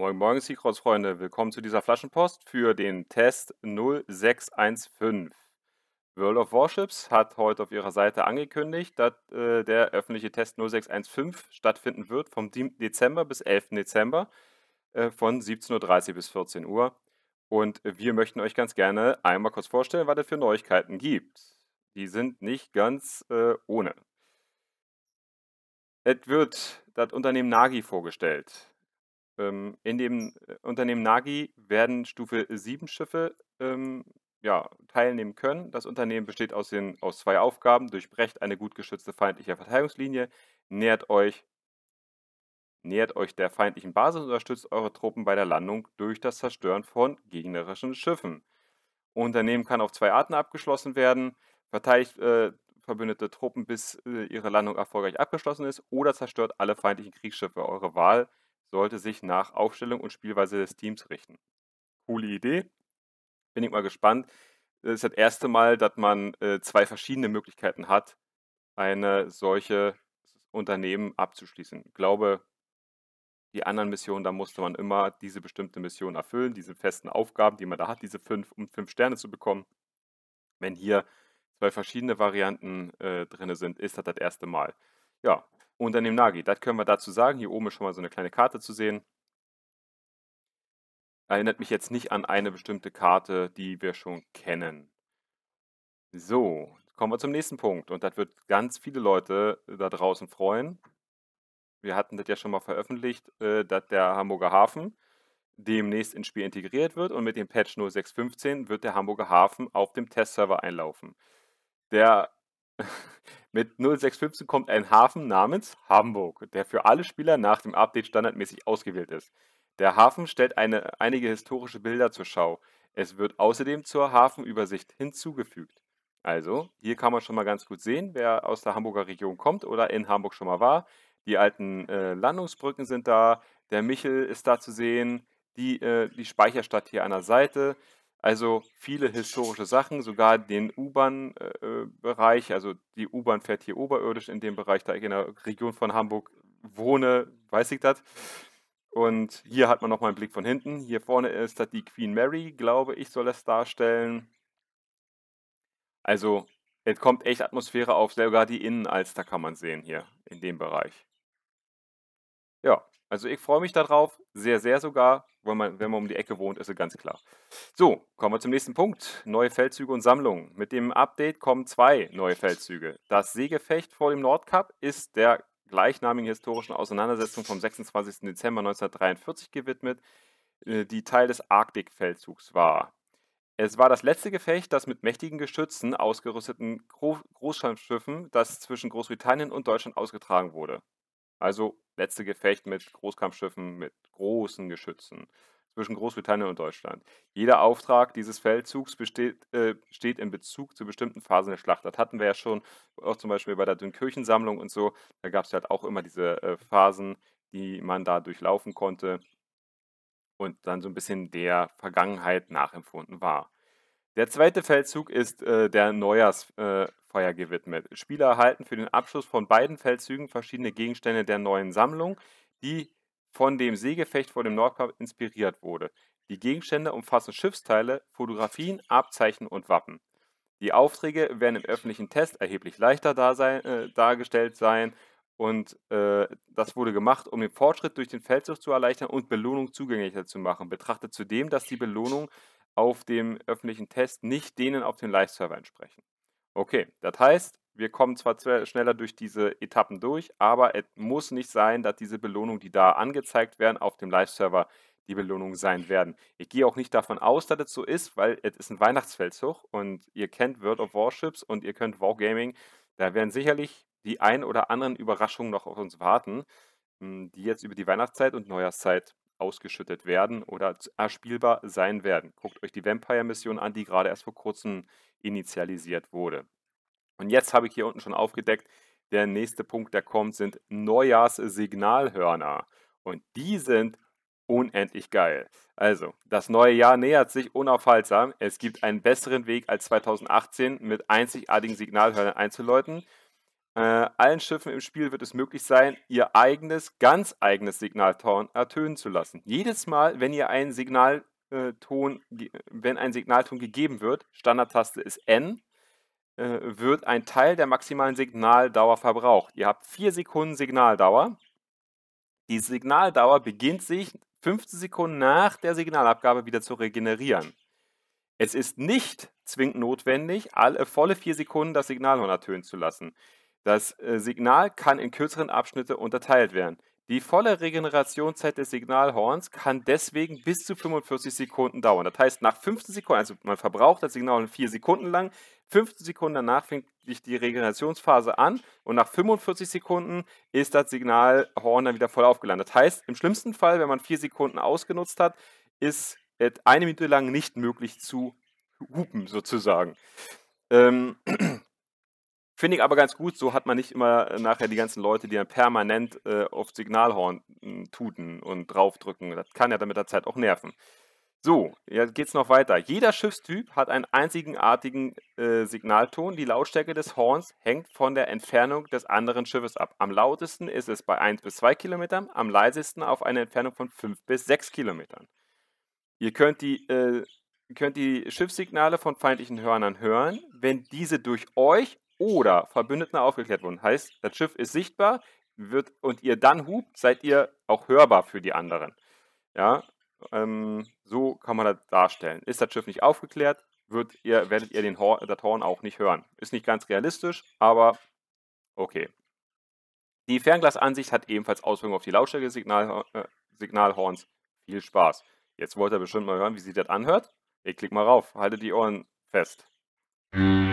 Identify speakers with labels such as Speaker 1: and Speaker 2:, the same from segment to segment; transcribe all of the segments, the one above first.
Speaker 1: Moin Moin Seacross Freunde, willkommen zu dieser Flaschenpost für den Test 0615. World of Warships hat heute auf ihrer Seite angekündigt, dass äh, der öffentliche Test 0615 stattfinden wird vom 7. Dezember bis 11. Dezember äh, von 17.30 Uhr bis 14 Uhr. Und wir möchten euch ganz gerne einmal kurz vorstellen, was es für Neuigkeiten gibt. Die sind nicht ganz äh, ohne. Es wird das Unternehmen Nagi vorgestellt. Ähm, in dem äh, Unternehmen Nagi werden Stufe 7 Schiffe ähm, ja, teilnehmen können. Das Unternehmen besteht aus, den, aus zwei Aufgaben. Durchbrecht eine gut geschützte feindliche Verteidigungslinie, nähert euch, nähert euch der feindlichen Basis und unterstützt eure Truppen bei der Landung durch das Zerstören von gegnerischen Schiffen. Unternehmen kann auf zwei Arten abgeschlossen werden. Verteidigt äh, verbündete Truppen, bis äh, ihre Landung erfolgreich abgeschlossen ist, oder zerstört alle feindlichen Kriegsschiffe. Eure Wahl sollte sich nach Aufstellung und Spielweise des Teams richten. Coole Idee. Bin ich mal gespannt. Das ist das erste Mal, dass man äh, zwei verschiedene Möglichkeiten hat, eine solche Unternehmen abzuschließen. Ich glaube, die anderen Missionen, da musste man immer diese bestimmte Mission erfüllen, diese festen Aufgaben, die man da hat, diese fünf, um fünf Sterne zu bekommen. Wenn hier zwei verschiedene Varianten äh, drin sind, ist das das erste Mal. Ja, und dann dem Nagi. Das können wir dazu sagen. Hier oben ist schon mal so eine kleine Karte zu sehen. Erinnert mich jetzt nicht an eine bestimmte Karte, die wir schon kennen. So, kommen wir zum nächsten Punkt. Und das wird ganz viele Leute äh, da draußen freuen. Wir hatten das ja schon mal veröffentlicht, äh, dass der Hamburger Hafen demnächst ins Spiel integriert wird. Und mit dem Patch 0615 wird der Hamburger Hafen auf dem Testserver einlaufen. Der mit 0615 kommt ein Hafen namens Hamburg, der für alle Spieler nach dem Update standardmäßig ausgewählt ist. Der Hafen stellt eine, einige historische Bilder zur Schau. Es wird außerdem zur Hafenübersicht hinzugefügt. Also, hier kann man schon mal ganz gut sehen, wer aus der Hamburger Region kommt oder in Hamburg schon mal war. Die alten äh, Landungsbrücken sind da, der Michel ist da zu sehen, die, äh, die Speicherstadt hier an der Seite. Also viele historische Sachen, sogar den U-Bahn-Bereich, äh, äh, also die U-Bahn fährt hier oberirdisch in dem Bereich, da ich in der Region von Hamburg wohne, weiß ich das. Und hier hat man nochmal einen Blick von hinten. Hier vorne ist das die Queen Mary, glaube ich, soll das darstellen. Also es kommt echt Atmosphäre auf, sogar die Innenalster kann man sehen hier in dem Bereich. Ja, also ich freue mich darauf, sehr, sehr sogar wenn man, wenn man um die Ecke wohnt, ist es ganz klar. So, kommen wir zum nächsten Punkt. Neue Feldzüge und Sammlungen. Mit dem Update kommen zwei neue Feldzüge. Das Seegefecht vor dem Nordkap ist der gleichnamigen historischen Auseinandersetzung vom 26. Dezember 1943 gewidmet, äh, die Teil des Arktikfeldzugs war. Es war das letzte Gefecht, das mit mächtigen Geschützen ausgerüsteten Großschiffschiffen, das zwischen Großbritannien und Deutschland ausgetragen wurde. Also letzte Gefecht mit Großkampfschiffen, mit großen Geschützen zwischen Großbritannien und Deutschland. Jeder Auftrag dieses Feldzugs besteht, äh, steht in Bezug zu bestimmten Phasen der Schlacht. Das hatten wir ja schon, auch zum Beispiel bei der Dünkirchensammlung und so. Da gab es halt auch immer diese äh, Phasen, die man da durchlaufen konnte und dann so ein bisschen der Vergangenheit nachempfunden war. Der zweite Feldzug ist äh, der Neujahrsfeier äh, gewidmet. Spieler erhalten für den Abschluss von beiden Feldzügen verschiedene Gegenstände der neuen Sammlung, die von dem Seegefecht vor dem Nordkap inspiriert wurde. Die Gegenstände umfassen Schiffsteile, Fotografien, Abzeichen und Wappen. Die Aufträge werden im öffentlichen Test erheblich leichter da sein, äh, dargestellt sein und äh, das wurde gemacht, um den Fortschritt durch den Feldzug zu erleichtern und Belohnung zugänglicher zu machen. Betrachtet zudem, dass die Belohnung auf dem öffentlichen Test nicht denen auf den Live-Server entsprechen. Okay, das heißt, wir kommen zwar schneller durch diese Etappen durch, aber es muss nicht sein, dass diese Belohnungen, die da angezeigt werden, auf dem Live-Server die Belohnung sein werden. Ich gehe auch nicht davon aus, dass es so ist, weil es ist ein Weihnachtsfeldzug und ihr kennt World of Warships und ihr könnt Wargaming. Da werden sicherlich die ein oder anderen Überraschungen noch auf uns warten, hm, die jetzt über die Weihnachtszeit und Neujahrszeit ausgeschüttet werden oder erspielbar ah, sein werden. Guckt euch die Vampire-Mission an, die gerade erst vor kurzem initialisiert wurde. Und jetzt habe ich hier unten schon aufgedeckt, der nächste Punkt, der kommt, sind Neujahrssignalhörner. Und die sind unendlich geil. Also, das neue Jahr nähert sich unaufhaltsam. Es gibt einen besseren Weg als 2018 mit einzigartigen Signalhörnern einzuläuten. Äh, allen Schiffen im Spiel wird es möglich sein, ihr eigenes, ganz eigenes Signalton ertönen zu lassen. Jedes Mal, wenn ihr ein Signalton, äh, wenn ein Signalton gegeben wird, Standardtaste ist N, äh, wird ein Teil der maximalen Signaldauer verbraucht. Ihr habt 4 Sekunden Signaldauer. Die Signaldauer beginnt sich 15 Sekunden nach der Signalabgabe wieder zu regenerieren. Es ist nicht zwingend notwendig, alle volle 4 Sekunden das Signalhorn ertönen zu lassen. Das äh, Signal kann in kürzeren Abschnitte unterteilt werden. Die volle Regenerationszeit des Signalhorns kann deswegen bis zu 45 Sekunden dauern. Das heißt, nach 15 Sekunden, also man verbraucht das Signal 4 Sekunden lang, 15 Sekunden danach fängt sich die Regenerationsphase an und nach 45 Sekunden ist das Signalhorn dann wieder voll aufgeladen. Das heißt, im schlimmsten Fall, wenn man 4 Sekunden ausgenutzt hat, ist es eine Minute lang nicht möglich zu hupen, sozusagen. Ähm, Finde ich aber ganz gut, so hat man nicht immer äh, nachher die ganzen Leute, die dann permanent äh, auf Signalhorn hm, tuten und draufdrücken. Das kann ja dann mit der Zeit auch nerven. So, jetzt geht's noch weiter. Jeder Schiffstyp hat einen einzigenartigen äh, Signalton. Die Lautstärke des Horns hängt von der Entfernung des anderen Schiffes ab. Am lautesten ist es bei 1 bis 2 Kilometern, am leisesten auf eine Entfernung von 5 bis 6 Kilometern. Ihr könnt die, äh, könnt die Schiffssignale von feindlichen Hörnern hören, wenn diese durch euch oder Verbündeten aufgeklärt wurden. Heißt, das Schiff ist sichtbar wird, und ihr dann hupt, seid ihr auch hörbar für die anderen. Ja, ähm, so kann man das darstellen. Ist das Schiff nicht aufgeklärt, wird ihr, werdet ihr den Horn, das Horn auch nicht hören. Ist nicht ganz realistisch, aber okay. Die Fernglasansicht hat ebenfalls Auswirkungen auf die Lautstärke des Signal, äh, Signalhorns. Viel Spaß. Jetzt wollt ihr bestimmt mal hören, wie sich das anhört. Ich klick mal rauf, haltet die Ohren fest. Mhm.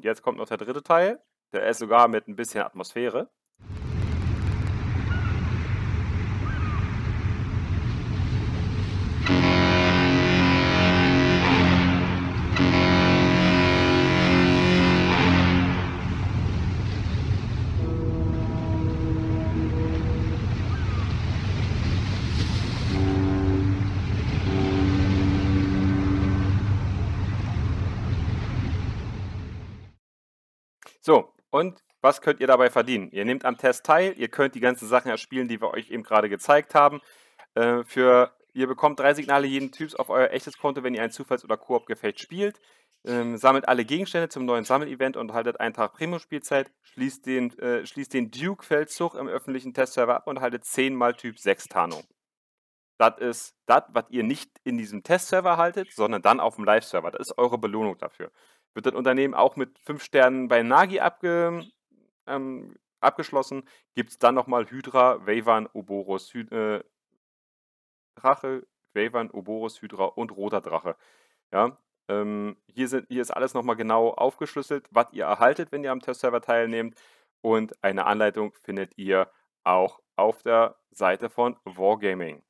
Speaker 1: Und jetzt kommt noch der dritte Teil. Der ist sogar mit ein bisschen Atmosphäre. So, und was könnt ihr dabei verdienen? Ihr nehmt am Test teil, ihr könnt die ganzen Sachen erspielen, die wir euch eben gerade gezeigt haben. Äh, für, ihr bekommt drei Signale jeden Typs auf euer echtes Konto, wenn ihr ein Zufalls- oder Koop-Gefecht spielt. Ähm, sammelt alle Gegenstände zum neuen Sammelevent und haltet einen Tag primo spielzeit Schließt den, äh, schließt den Duke-Feldzug im öffentlichen Testserver ab und haltet 10 mal Typ 6 Tarnung. Das ist das, was ihr nicht in diesem Testserver haltet, sondern dann auf dem Live-Server. Das ist eure Belohnung dafür wird das Unternehmen auch mit fünf Sternen bei Nagi abge, ähm, abgeschlossen. Gibt es dann nochmal Hydra, Wavan, Oboros, Hy äh, Drache, Wavan, Oboros, Hydra und Roter Drache. Ja, ähm, hier, sind, hier ist alles nochmal genau aufgeschlüsselt, was ihr erhaltet, wenn ihr am Testserver teilnehmt. Und eine Anleitung findet ihr auch auf der Seite von Wargaming.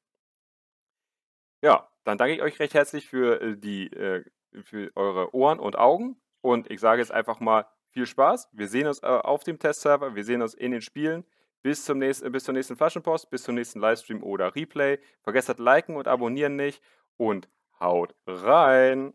Speaker 1: Ja, dann danke ich euch recht herzlich für äh, die äh, für eure Ohren und Augen. Und ich sage jetzt einfach mal viel Spaß. Wir sehen uns äh, auf dem Testserver, wir sehen uns in den Spielen. Bis, zum nächsten, bis zur nächsten Flaschenpost, bis zum nächsten Livestream oder Replay. Vergesst das Liken und Abonnieren nicht. Und haut rein!